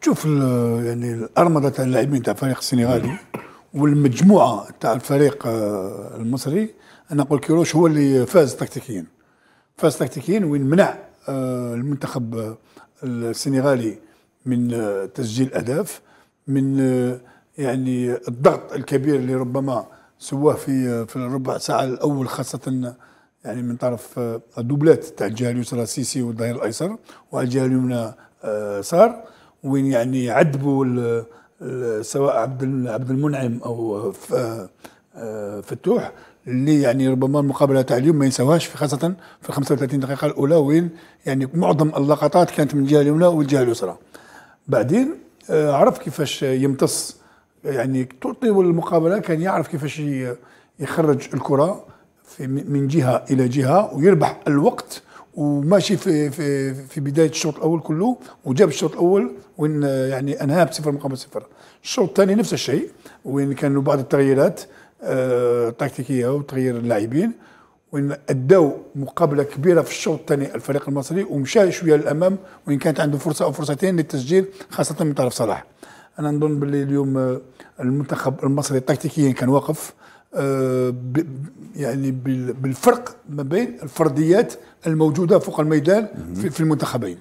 تشوف يعني الارمده تاع اللاعبين تاع الفريق السنغالي والمجموعه تاع الفريق آه، المصري انا نقول كيروش هو اللي فاز تكتيكيا فاز تكتيكيا وين منع آه، المنتخب آه، السنغالي من تسجيل اهداف من يعني الضغط الكبير اللي ربما سواه في في الربع ساعه الاول خاصه يعني من طرف الدوبلات تاع الجهه اليسرى سيسي والظهير الايسر وعلى الجهه اليمنى صار وين يعني عذبوا سواء عبد عبد المنعم او آه، فتوح اللي يعني ربما المقابله تاع اليوم ما ينساوهاش خاصه في 35 دقيقه الاولى وين يعني معظم اللقطات كانت من الجهه اليمنى والجهه اليسرى بعدين آه، عرف كيفاش يمتص يعني طول المقابله كان يعرف كيفاش يخرج الكره في من جهه الى جهه ويربح الوقت وماشي في في في بدايه الشوط الاول كله وجاب الشوط الاول وين يعني انهاه بصفر مقابل صفر الشوط الثاني نفس الشيء وين كانوا بعض التغييرات التكتيكيه تكتيكيه وتغيير اللاعبين وين اداو مقابله كبيره في الشوط الثاني الفريق المصري ومشى شويه للامام وان كانت عنده فرصه او فرصتين للتسجيل خاصه من طرف صلاح انا نظن باللي اليوم آه، المنتخب المصري تكتيكيا كان واقف آه، يعني بالفرق ما بين الفرديات الموجوده فوق الميدان في المنتخبين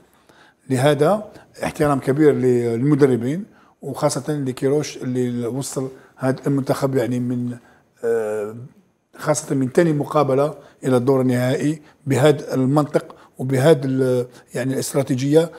لهذا احترام كبير للمدربين وخاصه لكيروش اللي وصل هذا المنتخب يعني من آه، خاصه من ثاني مقابله الى الدور النهائي بهذا المنطق وبهذا يعني الاستراتيجيه